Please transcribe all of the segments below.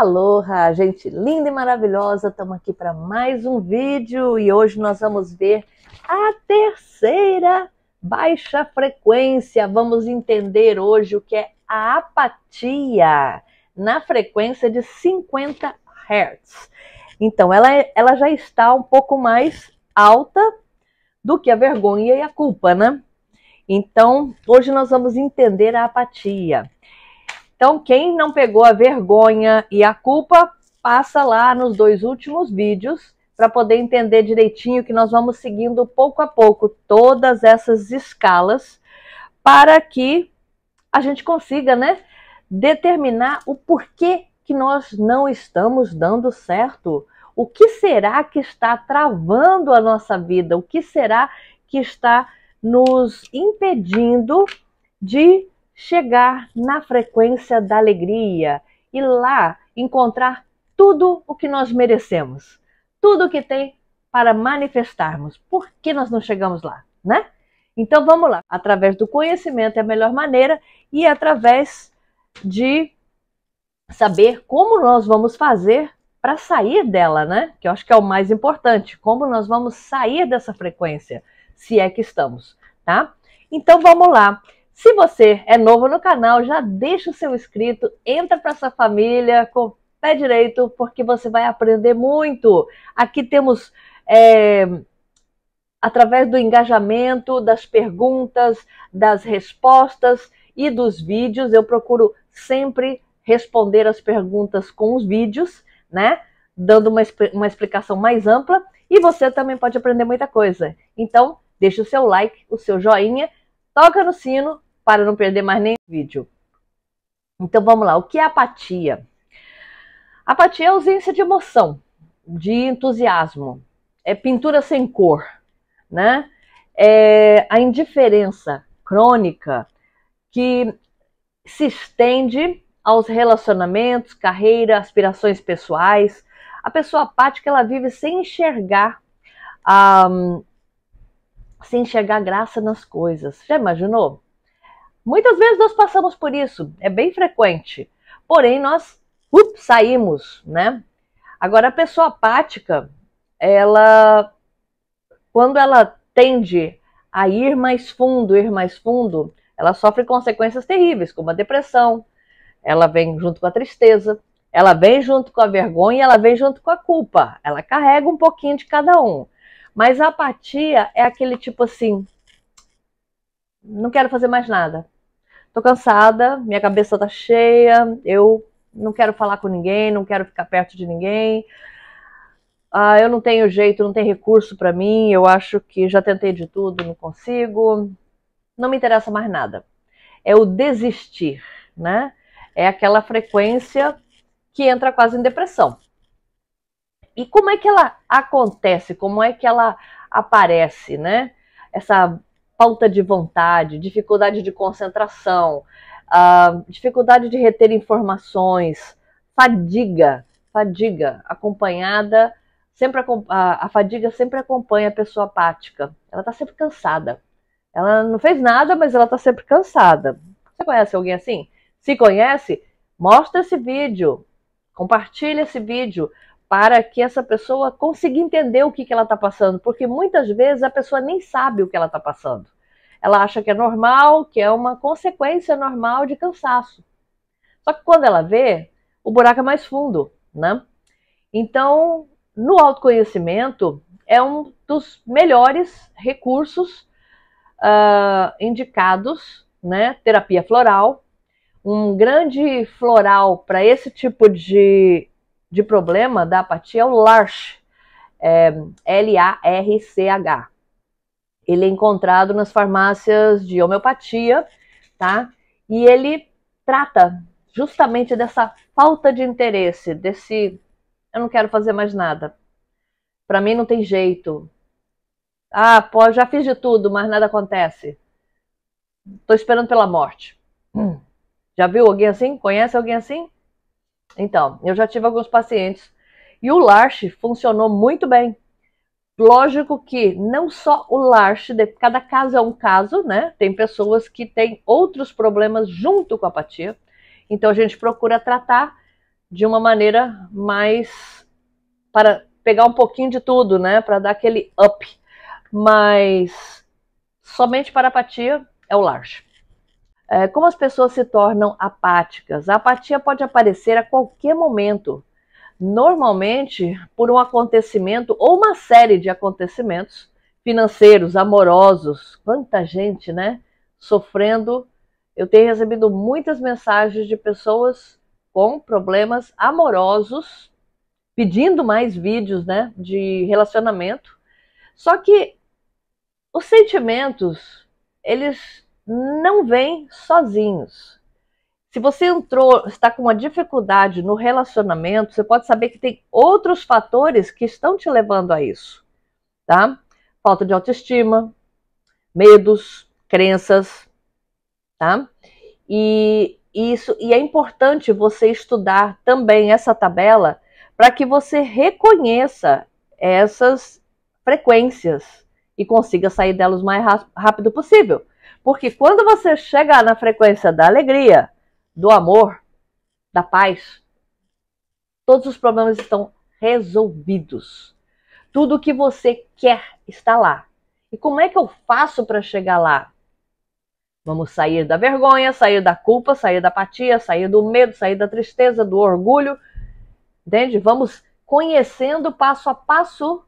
Aloha, gente linda e maravilhosa, estamos aqui para mais um vídeo e hoje nós vamos ver a terceira baixa frequência. Vamos entender hoje o que é a apatia na frequência de 50 Hz. Então, ela, é, ela já está um pouco mais alta do que a vergonha e a culpa, né? Então, hoje nós vamos entender a apatia. Então, quem não pegou a vergonha e a culpa, passa lá nos dois últimos vídeos para poder entender direitinho que nós vamos seguindo pouco a pouco todas essas escalas para que a gente consiga, né, determinar o porquê que nós não estamos dando certo. O que será que está travando a nossa vida? O que será que está nos impedindo de chegar na frequência da alegria e lá encontrar tudo o que nós merecemos, tudo o que tem para manifestarmos. Por que nós não chegamos lá, né? Então vamos lá. Através do conhecimento é a melhor maneira e através de saber como nós vamos fazer para sair dela, né? Que eu acho que é o mais importante, como nós vamos sair dessa frequência, se é que estamos, tá? Então vamos lá. Se você é novo no canal, já deixa o seu inscrito, entra para essa família com o pé direito, porque você vai aprender muito. Aqui temos, é, através do engajamento, das perguntas, das respostas e dos vídeos, eu procuro sempre responder as perguntas com os vídeos, né? Dando uma, uma explicação mais ampla. E você também pode aprender muita coisa. Então, deixa o seu like, o seu joinha, toca no sino para não perder mais nem vídeo. Então vamos lá, o que é apatia? Apatia é ausência de emoção, de entusiasmo, é pintura sem cor, né? É a indiferença crônica que se estende aos relacionamentos, carreira, aspirações pessoais. A pessoa apática ela vive sem enxergar a, ah, sem enxergar graça nas coisas. Já imaginou? Muitas vezes nós passamos por isso, é bem frequente. Porém, nós saímos, né? Agora, a pessoa apática, ela, quando ela tende a ir mais fundo, ir mais fundo, ela sofre consequências terríveis, como a depressão, ela vem junto com a tristeza, ela vem junto com a vergonha, ela vem junto com a culpa. Ela carrega um pouquinho de cada um. Mas a apatia é aquele tipo assim: não quero fazer mais nada tô cansada, minha cabeça tá cheia, eu não quero falar com ninguém, não quero ficar perto de ninguém. Ah, eu não tenho jeito, não tem recurso para mim, eu acho que já tentei de tudo, não consigo. Não me interessa mais nada. É o desistir, né? É aquela frequência que entra quase em depressão. E como é que ela acontece? Como é que ela aparece, né? Essa falta de vontade, dificuldade de concentração, uh, dificuldade de reter informações, fadiga, fadiga acompanhada, sempre a, a, fadiga sempre acompanha a pessoa apática. Ela está sempre cansada. Ela não fez nada, mas ela está sempre cansada. Você conhece alguém assim? Se conhece, mostra esse vídeo, compartilha esse vídeo, para que essa pessoa consiga entender o que, que ela está passando, porque muitas vezes a pessoa nem sabe o que ela está passando. Ela acha que é normal, que é uma consequência normal de cansaço. Só que quando ela vê, o buraco é mais fundo, né? Então, no autoconhecimento, é um dos melhores recursos uh, indicados, né? Terapia floral, um grande floral para esse tipo de de problema da apatia é o LARCH, é, L-A-R-C-H. Ele é encontrado nas farmácias de homeopatia, tá? E ele trata justamente dessa falta de interesse, desse eu não quero fazer mais nada. Para mim não tem jeito. Ah, pô, já fiz de tudo, mas nada acontece. Tô esperando pela morte. Hum. Já viu alguém assim? Conhece alguém assim? Então, eu já tive alguns pacientes e o LARCH funcionou muito bem. Lógico que não só o LARCH, cada caso é um caso, né? Tem pessoas que têm outros problemas junto com a apatia. Então a gente procura tratar de uma maneira mais para pegar um pouquinho de tudo, né? Para dar aquele up. Mas somente para apatia é o LARCH. É, como as pessoas se tornam apáticas. A apatia pode aparecer a qualquer momento, normalmente por um acontecimento ou uma série de acontecimentos financeiros, amorosos. Quanta gente, né? Sofrendo. Eu tenho recebido muitas mensagens de pessoas com problemas amorosos, pedindo mais vídeos, né? De relacionamento. Só que os sentimentos, eles não vêm sozinhos. Se você entrou, está com uma dificuldade no relacionamento, você pode saber que tem outros fatores que estão te levando a isso, tá? Falta de autoestima, medos, crenças, tá? E isso e é importante você estudar também essa tabela para que você reconheça essas frequências e consiga sair delas o mais rápido possível. Porque quando você chegar na frequência da alegria, do amor, da paz, todos os problemas estão resolvidos. Tudo o que você quer está lá. E como é que eu faço para chegar lá? Vamos sair da vergonha, sair da culpa, sair da apatia, sair do medo, sair da tristeza, do orgulho. Entende? Vamos conhecendo passo a passo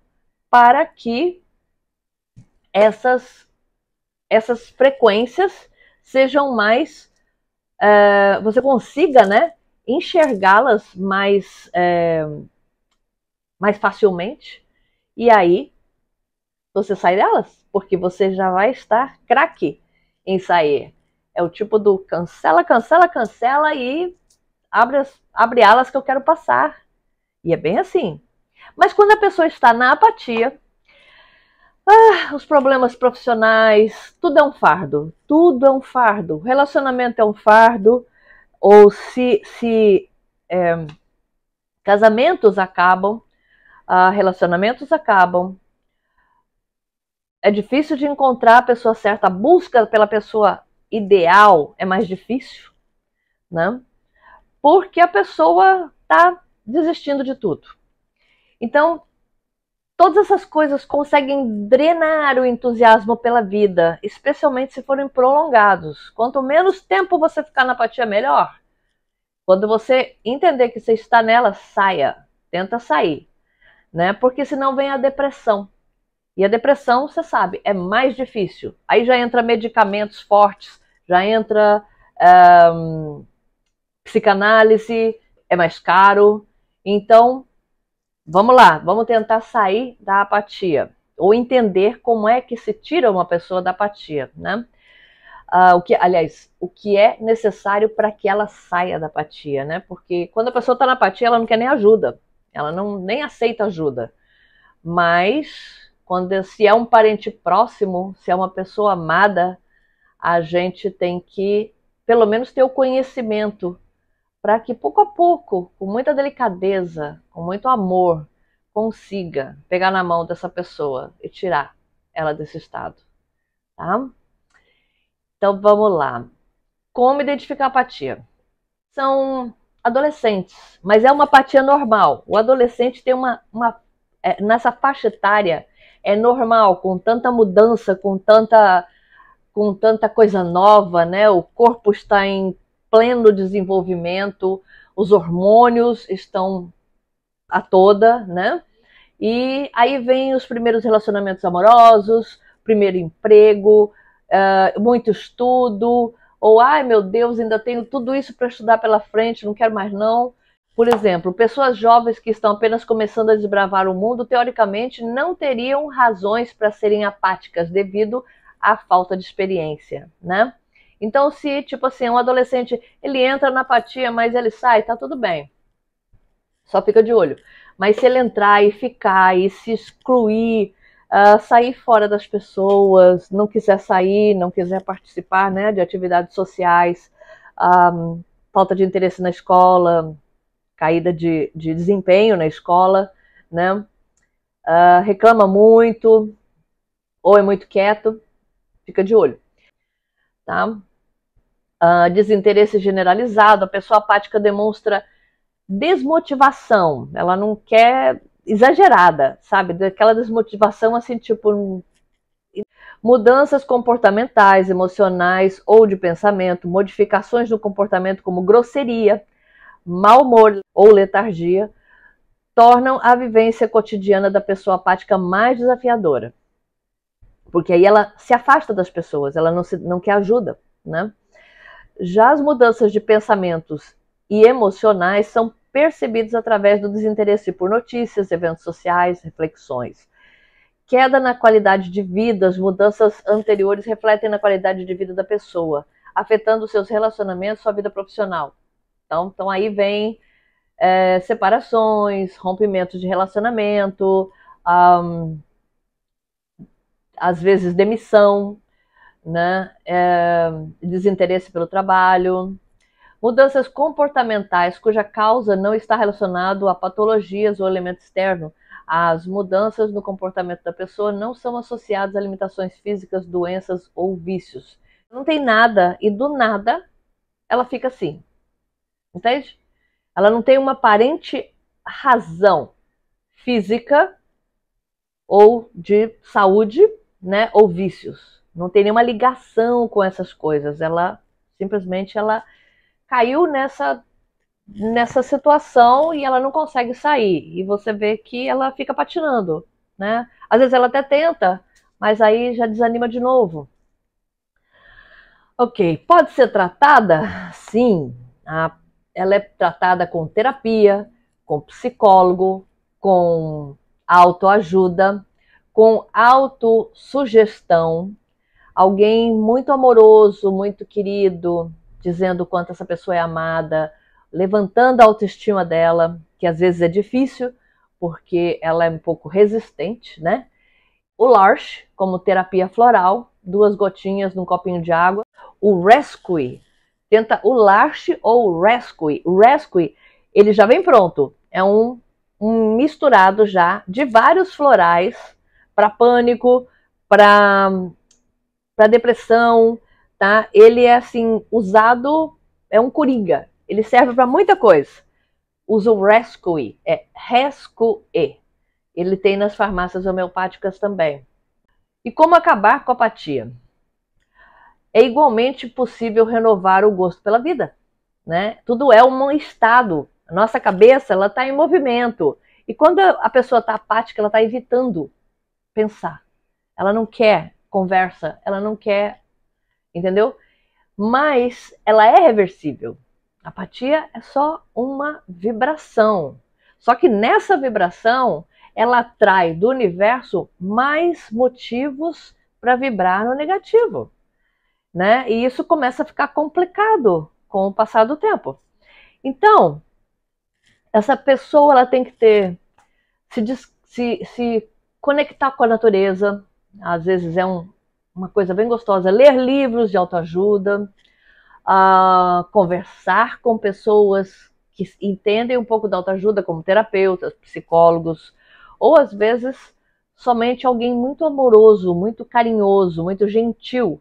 para que essas essas frequências sejam mais. Uh, você consiga, né? Enxergá-las mais, uh, mais facilmente. E aí você sai delas, porque você já vai estar craque em sair. É o tipo do cancela, cancela, cancela e abre, abre alas que eu quero passar. E é bem assim. Mas quando a pessoa está na apatia, ah, os problemas profissionais, tudo é um fardo, tudo é um fardo. Relacionamento é um fardo, ou se, se é, casamentos acabam, ah, relacionamentos acabam. É difícil de encontrar a pessoa certa, a busca pela pessoa ideal é mais difícil, né? Porque a pessoa está desistindo de tudo. Então, Todas essas coisas conseguem drenar o entusiasmo pela vida, especialmente se forem prolongados. Quanto menos tempo você ficar na apatia, melhor. Quando você entender que você está nela, saia. Tenta sair. Né? Porque senão vem a depressão. E a depressão, você sabe, é mais difícil. Aí já entra medicamentos fortes, já entra um, psicanálise, é mais caro. Então, Vamos lá, vamos tentar sair da apatia ou entender como é que se tira uma pessoa da apatia, né? Uh, o que, aliás, o que é necessário para que ela saia da apatia, né? Porque quando a pessoa está na apatia, ela não quer nem ajuda, ela não nem aceita ajuda. Mas quando se é um parente próximo, se é uma pessoa amada, a gente tem que pelo menos ter o conhecimento para que pouco a pouco, com muita delicadeza, com muito amor, consiga pegar na mão dessa pessoa e tirar ela desse estado, tá? Então vamos lá. Como identificar a apatia? São adolescentes, mas é uma apatia normal. O adolescente tem uma, uma é, nessa faixa etária é normal, com tanta mudança, com tanta com tanta coisa nova, né? O corpo está em pleno desenvolvimento, os hormônios estão a toda, né? E aí vem os primeiros relacionamentos amorosos, primeiro emprego, uh, muito estudo, ou ai meu Deus, ainda tenho tudo isso para estudar pela frente, não quero mais não. Por exemplo, pessoas jovens que estão apenas começando a desbravar o mundo, teoricamente não teriam razões para serem apáticas devido à falta de experiência, né? Então, se, tipo assim, um adolescente, ele entra na apatia, mas ele sai, tá tudo bem. Só fica de olho. Mas se ele entrar e ficar e se excluir, uh, sair fora das pessoas, não quiser sair, não quiser participar né, de atividades sociais, um, ah, falta de interesse na escola, caída de, de desempenho na escola, né? Uh, reclama muito, ou é muito quieto, fica de olho, tá? uh, desinteresse generalizado, a pessoa apática demonstra desmotivação, ela não quer exagerada, sabe? Daquela desmotivação assim, tipo. Mudanças comportamentais, emocionais ou de pensamento, modificações do comportamento como grosseria, mau humor ou letargia, tornam a vivência cotidiana da pessoa apática mais desafiadora. Porque aí ela se afasta das pessoas, ela não, se, não quer ajuda, né? Já as mudanças de pensamentos e emocionais são percebidos através do desinteresse por notícias, eventos sociais, reflexões. Queda na qualidade de vida, as mudanças anteriores refletem na qualidade de vida da pessoa, afetando seus relacionamentos, sua vida profissional. Então, então aí vem é, separações, rompimentos de relacionamento, um, às vezes demissão, né? É, desinteresse pelo trabalho, mudanças comportamentais cuja causa não está relacionada a patologias ou elemento externo. As mudanças no comportamento da pessoa não são associadas a limitações físicas, doenças ou vícios. Não tem nada e do nada ela fica assim. Entende? Ela não tem uma aparente razão física ou de saúde, né, ou vícios não tem nenhuma ligação com essas coisas. Ela simplesmente ela caiu nessa nessa situação e ela não consegue sair. E você vê que ela fica patinando, né? Às vezes ela até tenta, mas aí já desanima de novo. Ok, pode ser tratada? Sim, a, ela é tratada com terapia, com psicólogo, com autoajuda, com autossugestão, alguém muito amoroso, muito querido, dizendo o quanto essa pessoa é amada, levantando a autoestima dela, que às vezes é difícil, porque ela é um pouco resistente, né? O Larch, como terapia floral, duas gotinhas num copinho de água. O Rescue, tenta o Larch ou o Rescue. O Rescue, ele já vem pronto, é um, um misturado já de vários florais para pânico, para para depressão, tá? Ele é assim usado, é um coringa. Ele serve para muita coisa. Usa o Rescue, é Rescue. Ele tem nas farmácias homeopáticas também. E como acabar com a apatia? É igualmente possível renovar o gosto pela vida, né? Tudo é um estado. A nossa cabeça, ela está em movimento. E quando a pessoa está apática, ela está evitando pensar. Ela não quer conversa, ela não quer, entendeu? Mas ela é reversível. Apatia é só uma vibração. Só que nessa vibração, ela atrai do universo mais motivos para vibrar no negativo. Né? E isso começa a ficar complicado com o passar do tempo. Então, essa pessoa ela tem que ter se, se, se conectar com a natureza, às vezes é um, uma coisa bem gostosa, é ler livros de autoajuda, a ah, conversar com pessoas que entendem um pouco da autoajuda, como terapeutas, psicólogos, ou às vezes somente alguém muito amoroso, muito carinhoso, muito gentil,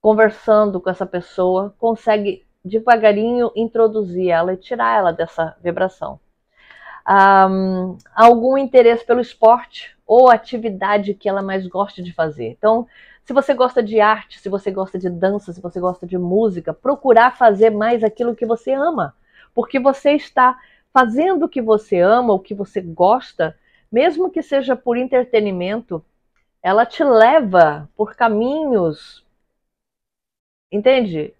conversando com essa pessoa, consegue devagarinho introduzir ela e tirar ela dessa vibração um, algum interesse pelo esporte ou atividade que ela mais gosta de fazer. Então, se você gosta de arte, se você gosta de dança, se você gosta de música, procurar fazer mais aquilo que você ama, porque você está fazendo o que você ama, o que você gosta, mesmo que seja por entretenimento, ela te leva por caminhos, entende?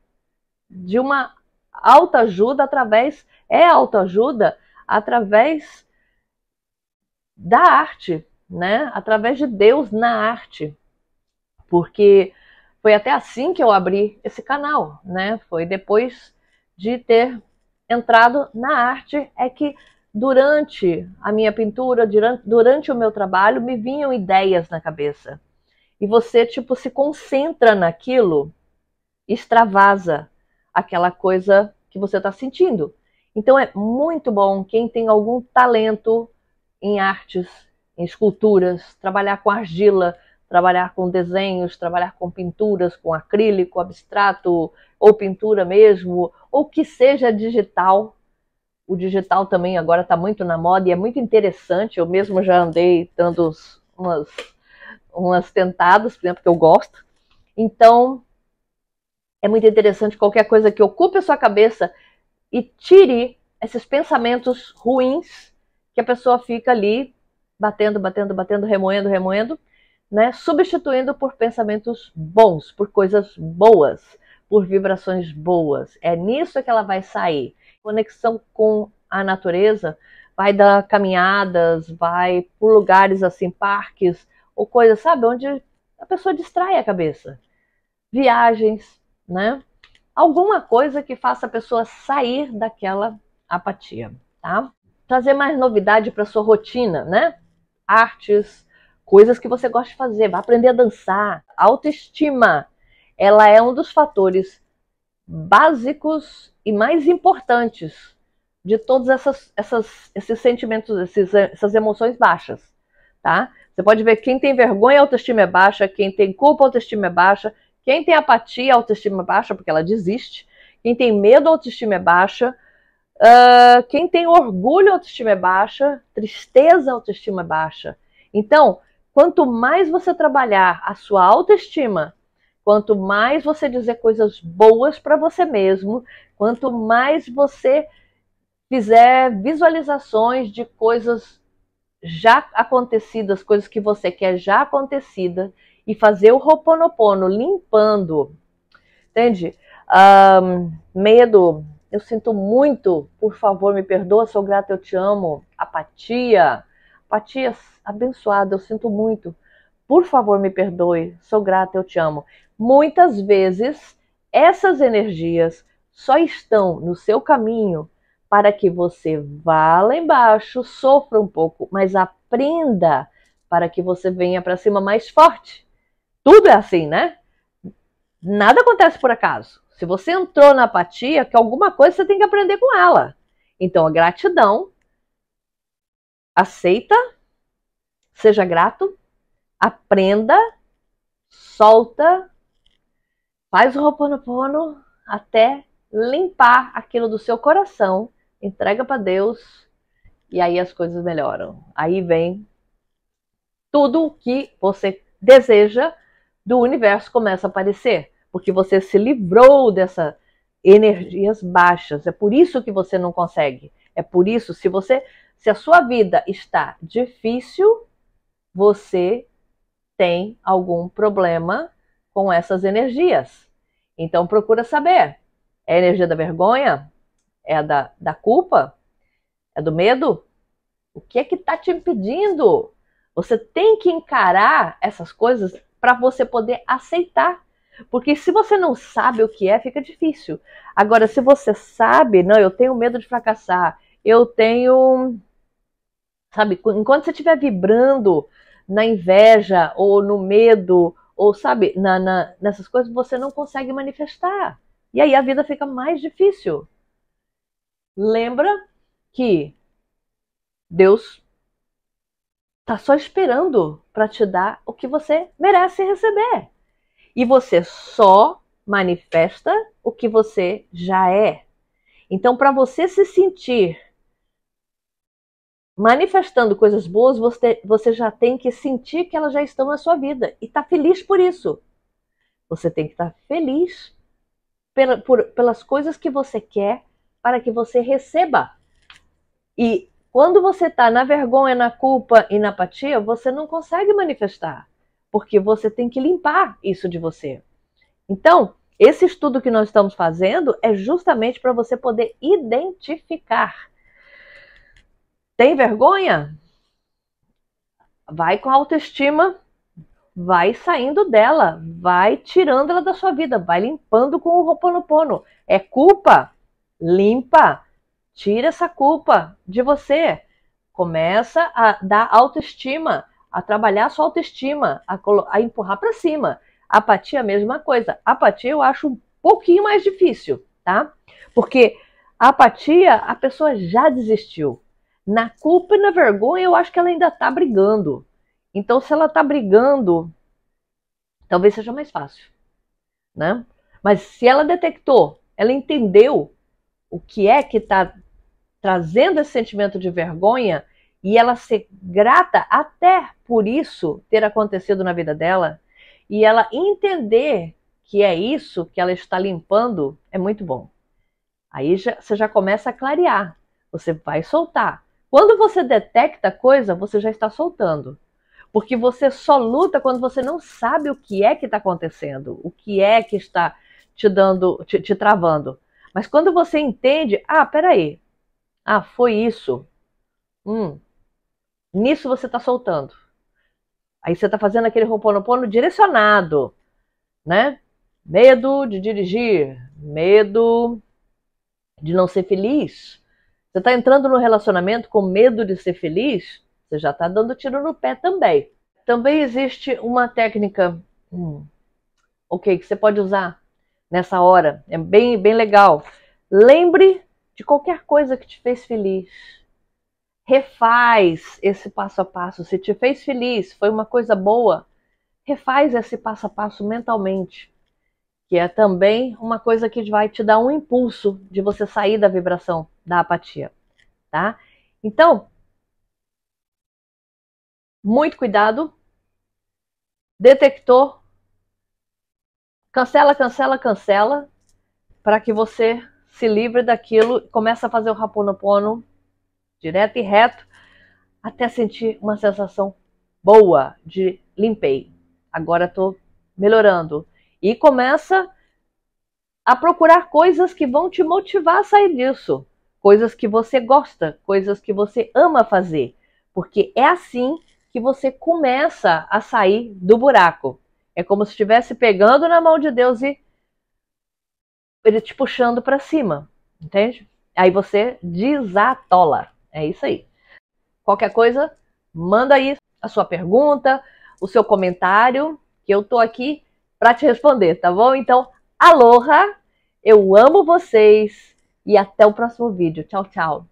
De uma autoajuda através é autoajuda através da arte, né? Através de Deus na arte. Porque foi até assim que eu abri esse canal, né? Foi depois de ter entrado na arte é que durante a minha pintura, durante, durante o meu trabalho, me vinham ideias na cabeça. E você tipo se concentra naquilo, extravasa aquela coisa que você está sentindo. Então é muito bom quem tem algum talento em artes, em esculturas, trabalhar com argila, trabalhar com desenhos, trabalhar com pinturas, com acrílico, abstrato, ou pintura mesmo, ou que seja digital. O digital também agora está muito na moda e é muito interessante. Eu mesmo já andei dando umas, umas tentadas, por exemplo, que eu gosto. Então, é muito interessante qualquer coisa que ocupe a sua cabeça e tire esses pensamentos ruins que a pessoa fica ali batendo, batendo, batendo, remoendo, remoendo, né? Substituindo por pensamentos bons, por coisas boas, por vibrações boas. É nisso que ela vai sair. Conexão com a natureza vai dar caminhadas, vai por lugares assim, parques ou coisas, sabe, onde a pessoa distrai a cabeça. Viagens, né? alguma coisa que faça a pessoa sair daquela apatia, tá? Trazer mais novidade para sua rotina, né? Artes, coisas que você gosta de fazer, vai aprender a dançar. Autoestima, ela é um dos fatores básicos e mais importantes de todos essas, essas, esses sentimentos, esses, essas emoções baixas, tá? Você pode ver quem tem vergonha, a autoestima é baixa, quem tem culpa, a autoestima é baixa, quem tem apatia, autoestima baixa, porque ela desiste. Quem tem medo, autoestima é baixa. Uh, quem tem orgulho, autoestima é baixa. Tristeza, autoestima é baixa. Então, quanto mais você trabalhar a sua autoestima, quanto mais você dizer coisas boas para você mesmo, quanto mais você fizer visualizações de coisas já acontecidas, coisas que você quer já acontecida, e fazer o roponopono limpando, entende? Um, medo, eu sinto muito, por favor, me perdoa, sou grata, eu te amo. Apatia, apatia abençoada, eu sinto muito. Por favor, me perdoe, sou grata, eu te amo. Muitas vezes, essas energias só estão no seu caminho para que você vá lá embaixo, sofra um pouco, mas aprenda para que você venha para cima mais forte. Tudo é assim, né? Nada acontece por acaso. Se você entrou na apatia, que alguma coisa você tem que aprender com ela. Então, a gratidão, aceita, seja grato, aprenda, solta, faz o pono até limpar aquilo do seu coração, entrega para Deus e aí as coisas melhoram. Aí vem tudo o que você deseja do universo começa a aparecer, porque você se livrou dessas energias baixas. É por isso que você não consegue. É por isso se você se a sua vida está difícil, você tem algum problema com essas energias. Então procura saber. É a energia da vergonha? É a da, da culpa? É do medo? O que é que está te impedindo? Você tem que encarar essas coisas para você poder aceitar. Porque se você não sabe o que é, fica difícil. Agora, se você sabe, não, eu tenho medo de fracassar, eu tenho. Sabe, enquanto você estiver vibrando na inveja ou no medo, ou sabe, na, na, nessas coisas, você não consegue manifestar. E aí a vida fica mais difícil. Lembra que Deus tá só esperando para te dar o que você merece receber. E você só manifesta o que você já é. Então, para você se sentir manifestando coisas boas, você, você já tem que sentir que elas já estão na sua vida e tá feliz por isso. Você tem que estar tá feliz pela, por, pelas coisas que você quer para que você receba. E quando você está na vergonha, na culpa e na apatia, você não consegue manifestar, porque você tem que limpar isso de você. Então, esse estudo que nós estamos fazendo é justamente para você poder identificar. Tem vergonha? Vai com a autoestima, vai saindo dela, vai tirando ela da sua vida, vai limpando com o pono. É culpa? Limpa Tira essa culpa de você. Começa a dar autoestima, a trabalhar a sua autoestima, a, a empurrar para cima. Apatia, mesma coisa. Apatia eu acho um pouquinho mais difícil, tá? Porque a apatia, a pessoa já desistiu. Na culpa e na vergonha, eu acho que ela ainda tá brigando. Então, se ela tá brigando, talvez seja mais fácil, né? Mas se ela detectou, ela entendeu o que é que tá trazendo esse sentimento de vergonha e ela ser grata até por isso ter acontecido na vida dela e ela entender que é isso que ela está limpando é muito bom. Aí já, você já começa a clarear, você vai soltar. Quando você detecta coisa, você já está soltando. Porque você só luta quando você não sabe o que é que está acontecendo, o que é que está te dando, te, te travando. Mas quando você entende, ah, peraí, ah, foi isso. Hum. Nisso você está soltando. Aí você está fazendo aquele roponopono direcionado, né? Medo de dirigir, medo de não ser feliz. Você está entrando no relacionamento com medo de ser feliz, você já está dando tiro no pé também. Também existe uma técnica, hum, ok, que você pode usar nessa hora. É bem, bem legal. Lembre de qualquer coisa que te fez feliz. Refaz esse passo a passo. Se te fez feliz, foi uma coisa boa, refaz esse passo a passo mentalmente, que é também uma coisa que vai te dar um impulso de você sair da vibração, da apatia, tá? Então, muito cuidado. Detector. Cancela, cancela, cancela, para que você se livra daquilo, começa a fazer o Raponopono direto e reto, até sentir uma sensação boa de limpei, agora estou melhorando. E começa a procurar coisas que vão te motivar a sair disso, coisas que você gosta, coisas que você ama fazer, porque é assim que você começa a sair do buraco. É como se estivesse pegando na mão de Deus e ele te puxando para cima, entende? Aí você desatola. É isso aí. Qualquer coisa, manda aí a sua pergunta, o seu comentário, que eu tô aqui para te responder, tá bom? Então, aloha, eu amo vocês e até o próximo vídeo. Tchau, tchau.